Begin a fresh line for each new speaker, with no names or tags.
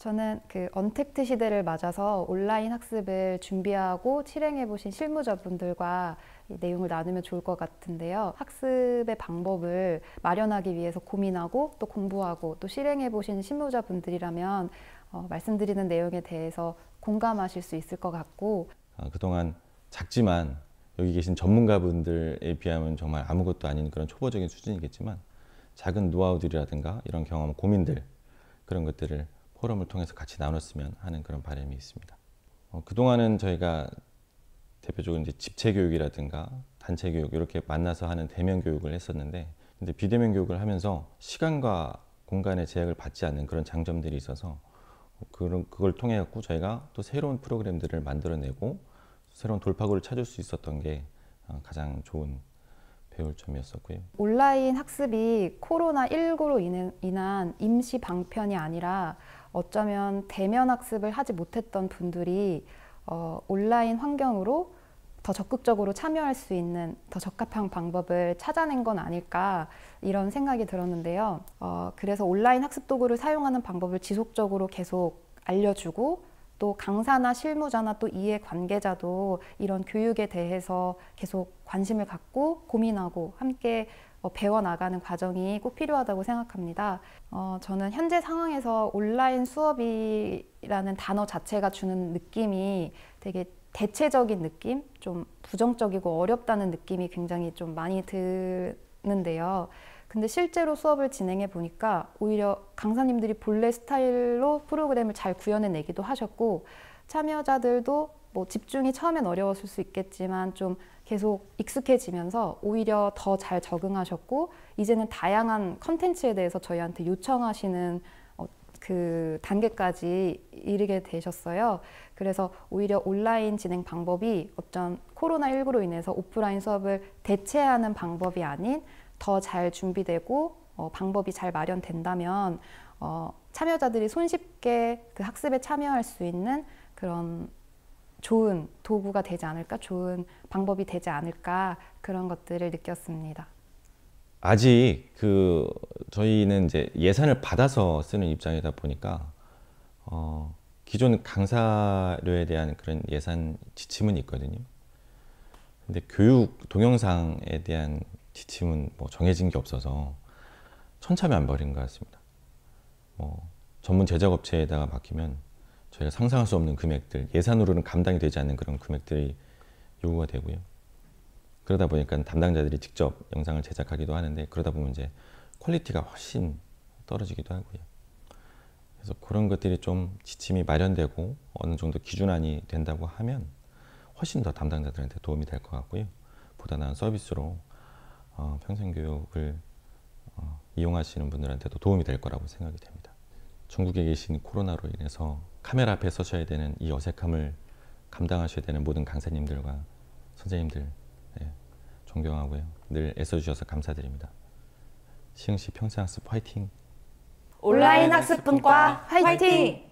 저는 그 언택트 시대를 맞아서 온라인 학습을 준비하고 실행해 보신 실무자분들과 내용을 나누면 좋을 것 같은데요. 학습의 방법을 마련하기 위해서 고민하고 또 공부하고 또 실행해 보신 실무자분들이라면 어, 말씀드리는 내용에 대해서 공감하실 수 있을 것 같고
아, 그동안 작지만 여기 계신 전문가분들에 비하면 정말 아무것도 아닌 그런 초보적인 수준이겠지만 작은 노하우들이라든가 이런 경험, 고민들 그런 것들을 포럼을 통해서 같이 나눴으면 하는 그런 바람이 있습니다. 어, 그동안은 저희가 대표적으로 이제 집체 교육이라든가 단체 교육 이렇게 만나서 하는 대면 교육을 했었는데 근데 비대면 교육을 하면서 시간과 공간의 제약을 받지 않는 그런 장점들이 있어서 그런 그걸 통해 갖고 저희가 또 새로운 프로그램들을 만들어내고 새로운 돌파구를 찾을 수 있었던 게 어, 가장 좋은 배울 점이었었고요.
온라인 학습이 코로나 19로 인한 임시 방편이 아니라 어쩌면 대면 학습을 하지 못했던 분들이 어, 온라인 환경으로 더 적극적으로 참여할 수 있는 더 적합한 방법을 찾아낸 건 아닐까 이런 생각이 들었는데요. 어, 그래서 온라인 학습 도구를 사용하는 방법을 지속적으로 계속 알려주고 또 강사나 실무자나 또 이해 관계자도 이런 교육에 대해서 계속 관심을 갖고 고민하고 함께 어, 배워나가는 과정이 꼭 필요하다고 생각합니다. 어, 저는 현재 상황에서 온라인 수업이라는 단어 자체가 주는 느낌이 되게 대체적인 느낌? 좀 부정적이고 어렵다는 느낌이 굉장히 좀 많이 드는데요. 근데 실제로 수업을 진행해 보니까 오히려 강사님들이 본래 스타일로 프로그램을 잘 구현해내기도 하셨고 참여자들도 뭐 집중이 처음엔 어려웠을 수 있겠지만 좀 계속 익숙해지면서 오히려 더 잘 적응하셨고 이제는 다양한 컨텐츠에 대해서 저희한테 요청하시는 어, 그 단계까지 이르게 되셨어요. 그래서 오히려 온라인 진행 방법이 어떤 코로나19로 인해서 오프라인 수업을 대체하는 방법이 아닌 더잘 준비되고 어, 방법이 잘 마련된다면 어, 참여자들이 손쉽게 그 학습에 참여할 수 있는 그런 좋은 도구가 되지 않을까, 좋은 방법이 되지 않을까 그런 것들을 느꼈습니다.
아직 그 저희는 이제 예산을 받아서 쓰는 입장이다 보니까 어, 기존 강사료에 대한 그런 예산 지침은 있거든요. 근데 교육 동영상에 대한 지침은 뭐 정해진 게 없어서 천차만별인 것 같습니다. 뭐 전문 제작업체에다가 맡기면 저희가 상상할 수 없는 금액들, 예산으로는 감당이 되지 않는 그런 금액들이 요구가 되고요. 그러다 보니까 담당자들이 직접 영상을 제작하기도 하는데 그러다 보면 이제 퀄리티가 훨씬 떨어지기도 하고요. 그래서 그런 것들이 좀 지침이 마련되고 어느 정도 기준안이 된다고 하면 훨씬 더 담당자들한테 도움이 될 것 같고요. 보다 나은 서비스로 어, 평생교육을 어, 이용하시는 분들한테도 도움이 될 거라고 생각이 됩니다. 중국에 계신 코로나로 인해서 카메라 앞에 서셔야 되는 이 어색함을 감당하셔야 되는 모든 강사님들과 선생님들 예, 존경하고요. 늘 애써주셔서 감사드립니다. 시흥시 평생학습 화이팅! 온라인 학습분과 화이팅! 화이팅!